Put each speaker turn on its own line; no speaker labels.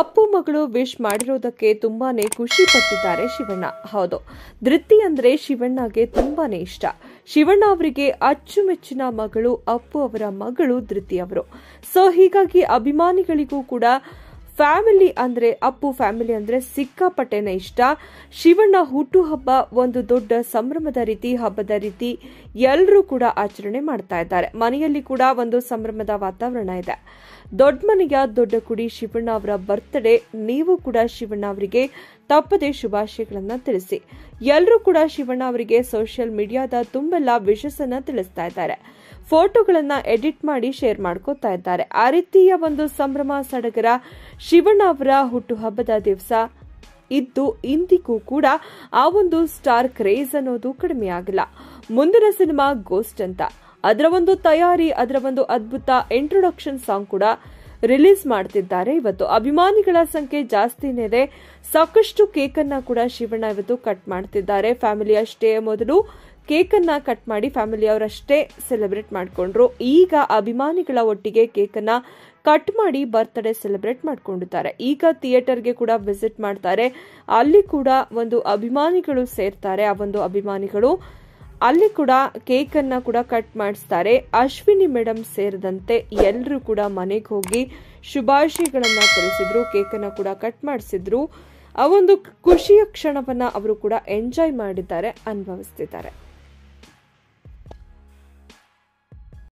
ಅಪ್ಪು ಮಗಳು ವಿಶ್ ಮಾಡಿರೋದಕ್ಕೆ ತುಂಬಾನೇ ಖುಷಿ ಪಟ್ಟಿದ್ದಾರೆ ಶಿವಣ್ಣ ಹೌದು ಧೃತಿ ಅಂದ್ರೆ ಶಿವಣ್ಣಗೆ ತುಂಬಾನೇ ಇಷ್ಟ ಶಿವಣ್ಣ ಅವರಿಗೆ ಅಚ್ಚುಮೆಚ್ಚಿನ ಮಗಳು ಅಪ್ಪು ಅವರ ಮಗಳು ಧೃತಿ ಅವರು ಸೊ ಹೀಗಾಗಿ ಅಭಿಮಾನಿಗಳಿಗೂ ಕೂಡ ಫ್ಯಾಮಿಲಿ ಅಂದರೆ ಅಪ್ಪು ಫ್ಯಾಮಿಲಿ ಅಂದರೆ ಸಿಕ್ಕಾಪಟ್ಟೆನ ಇಷ್ಟ ಶಿವಣ್ಣ ಹುಟ್ಟುಹಬ್ಬ ಒಂದು ದೊಡ್ಡ ಸಂಭ್ರಮದ ರೀತಿ ಹಬ್ಬದ ರೀತಿ ಎಲ್ಲರೂ ಕೂಡ ಆಚರಣೆ ಮಾಡ್ತಾ ಇದ್ದಾರೆ ಮನೆಯಲ್ಲಿ ಕೂಡ ಒಂದು ಸಂಭ್ರಮದ ವಾತಾವರಣ ಇದೆ ದೊಡ್ಡ ಮನೆಯ ದೊಡ್ಡ ಕುಡಿ ಶಿವಣ್ಣ ಅವರ ಬರ್ತ್ಡೇ ನೀವು ಕೂಡ ಶಿವಣ್ಣ ಅವರಿಗೆ ತಪ್ಪದೆ ಶುಭಾಶಯಗಳನ್ನ ತಿಳಿಸಿ ಎಲ್ಲರೂ ಕೂಡ ಶಿವಣ್ಣ ಅವರಿಗೆ ಸೋಷಿಯಲ್ ಮೀಡಿಯಾದ ತುಂಬೆಲ್ಲ ವಿಶಸ್ಸನ್ನ ತಿಳಿಸ್ತಾ ಇದ್ದಾರೆ ಫೋಟೋಗಳನ್ನ ಎಡಿಟ್ ಮಾಡಿ ಶೇರ್ ಮಾಡ್ಕೋತಾ ಇದ್ದಾರೆ ಆ ರೀತಿಯ ಒಂದು ಸಂಭ್ರಮ ಸಡಗರ ಶಿವಣ್ಣ ಅವರ ಹುಟ್ಟುಹಬ್ಬದ ದಿವಸ ಇದ್ದು ಇಂದಿಗೂ ಕೂಡ ಆ ಒಂದು ಸ್ಟಾರ್ ಕ್ರೇಜ್ ಅನ್ನೋದು ಕಡಿಮೆ ಆಗಿಲ್ಲ ಮುಂದಿನ ಸಿನಿಮಾ ಗೋಸ್ಟ್ ಅಂತ ಅದರ ಒಂದು ತಯಾರಿ ಅದರ ಒಂದು ಅದ್ಭುತ ಇಂಟ್ರೊಡಕ್ಷನ್ ಸಾಂಗ್ ಕೂಡ ರಿಲೀಸ್ ಮಾಡ್ತಿದ್ದಾರೆ ಇವತ್ತು ಅಭಿಮಾನಿಗಳ ಸಂಖ್ಯೆ ಜಾಸ್ತಿನೇ ಇದೆ ಸಾಕಷ್ಟು ಕೇಕ್ ಅನ್ನ ಕೂಡ ಶಿವಣ್ಣ ಇವತ್ತು ಕಟ್ ಮಾಡ್ತಿದ್ದಾರೆ ಫ್ಯಾಮಿಲಿ ಅಷ್ಟೇ ಮೊದಲು ಕೇಕನ್ನು ಕಟ್ ಮಾಡಿ ಫ್ಯಾಮಿಲಿ ಅವರಷ್ಟೇ ಸೆಲೆಬ್ರೇಟ್ ಮಾಡಿಕೊಂಡ್ರು ಈಗ ಅಭಿಮಾನಿಗಳ ಒಟ್ಟಿಗೆ ಕೇಕನ್ನು ಕಟ್ ಮಾಡಿ ಬರ್ತ್ಡೇ ಸೆಲೆಬ್ರೇಟ್ ಮಾಡ್ಕೊಂಡಿದ್ದಾರೆ ಈಗ ಥಿಯೇಟರ್ಗೆ ಕೂಡ ವಿಸಿಟ್ ಮಾಡ್ತಾರೆ ಅಲ್ಲಿ ಕೂಡ ಒಂದು ಅಭಿಮಾನಿಗಳು ಸೇರ್ತಾರೆ ಆ ಒಂದು ಅಭಿಮಾನಿಗಳು ಅಲ್ಲಿ ಕೂಡ ಅನ್ನ ಕೂಡ ಕಟ್ ಮಾಡಿಸ್ತಾರೆ ಅಶ್ವಿನಿ ಮೇಡಮ್ ಸೇರಿದಂತೆ ಎಲ್ಲರೂ ಕೂಡ ಮನೆಗೆ ಹೋಗಿ ಶುಭಾಶಯಗಳನ್ನು ತಿಳಿಸಿದ್ರು ಕೇಕನ್ನು ಕೂಡ ಕಟ್ ಮಾಡಿಸಿದ್ರು ಆ ಒಂದು ಖುಷಿಯ ಕ್ಷಣವನ್ನ ಅವರು ಕೂಡ ಎಂಜಾಯ್ ಮಾಡಿದ್ದಾರೆ ಅನುಭವಿಸ್ತಿದ್ದಾರೆ